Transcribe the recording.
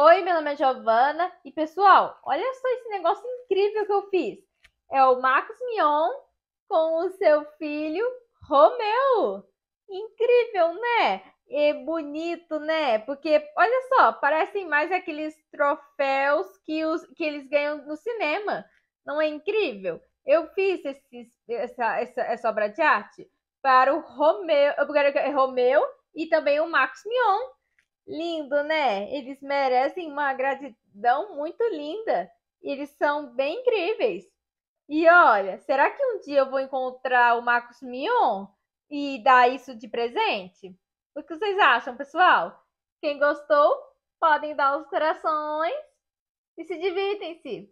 Oi, meu nome é Giovana e pessoal, olha só esse negócio incrível que eu fiz. É o Max Mion com o seu filho Romeu. Incrível, né? E bonito, né? Porque olha só, parecem mais aqueles troféus que, os, que eles ganham no cinema. Não é incrível? Eu fiz esse, essa, essa, essa obra de arte para o Romeu, é Romeu e também o Max Mion, Lindo, né? Eles merecem uma gratidão muito linda. Eles são bem incríveis. E olha, será que um dia eu vou encontrar o Marcos Mion e dar isso de presente? O que vocês acham, pessoal? Quem gostou, podem dar os corações e se divirtem-se.